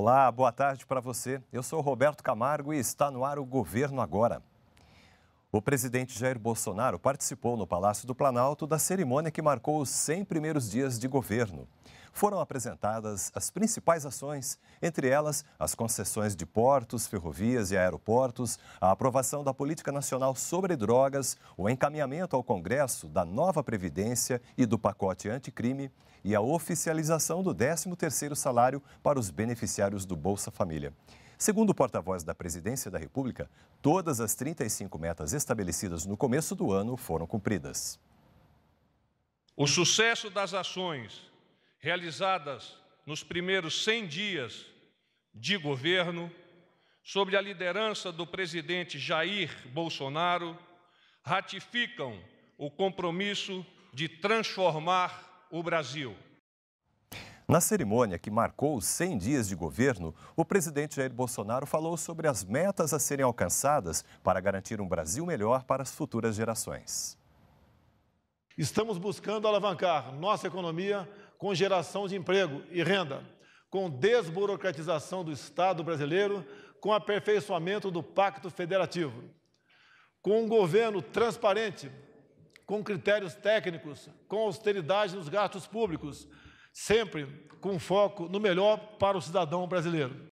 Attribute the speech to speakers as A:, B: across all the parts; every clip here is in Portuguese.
A: Olá, boa tarde para você. Eu sou Roberto Camargo e está no ar o Governo Agora. O presidente Jair Bolsonaro participou no Palácio do Planalto da cerimônia que marcou os 100 primeiros dias de governo. Foram apresentadas as principais ações, entre elas as concessões de portos, ferrovias e aeroportos, a aprovação da Política Nacional sobre Drogas, o encaminhamento ao Congresso da nova Previdência e do pacote anticrime e a oficialização do 13º salário para os beneficiários do Bolsa Família. Segundo o porta-voz da Presidência da República, todas as 35 metas estabelecidas no começo do ano foram cumpridas.
B: O sucesso das ações realizadas nos primeiros 100 dias de governo, sob a liderança do presidente Jair Bolsonaro, ratificam o compromisso de transformar o Brasil.
A: Na cerimônia que marcou os 100 dias de governo, o presidente Jair Bolsonaro falou sobre as metas a serem alcançadas para garantir um Brasil melhor para as futuras gerações.
C: Estamos buscando alavancar nossa economia com geração de emprego e renda, com desburocratização do Estado brasileiro, com aperfeiçoamento do Pacto Federativo, com um governo transparente, com critérios técnicos, com austeridade nos gastos públicos sempre com foco no melhor para o cidadão brasileiro.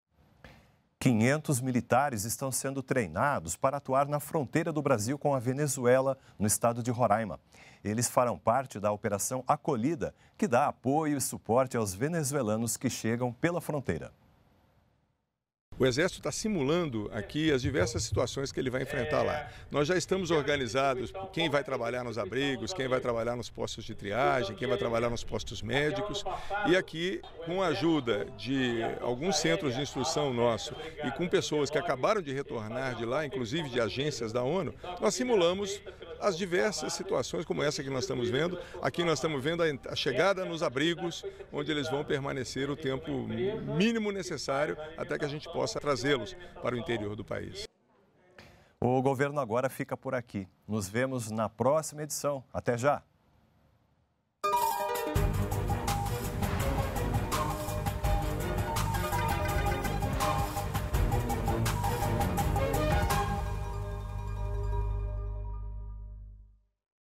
C: 500
A: militares estão sendo treinados para atuar na fronteira do Brasil com a Venezuela, no estado de Roraima. Eles farão parte da Operação Acolhida, que dá apoio e suporte aos venezuelanos que chegam pela fronteira. O Exército está
D: simulando aqui as diversas situações que ele vai enfrentar lá. Nós já estamos organizados, quem vai trabalhar nos abrigos, quem vai trabalhar nos postos de triagem, quem vai trabalhar nos postos médicos. E aqui, com a ajuda de alguns centros de instrução nosso e com pessoas que acabaram de retornar de lá, inclusive de agências da ONU, nós simulamos as diversas situações como essa que nós estamos vendo. Aqui nós estamos vendo a chegada nos abrigos, onde eles vão permanecer o tempo mínimo necessário até que a gente possa trazê-los
A: para o interior do país. O governo agora fica por aqui. Nos vemos na próxima edição. Até já!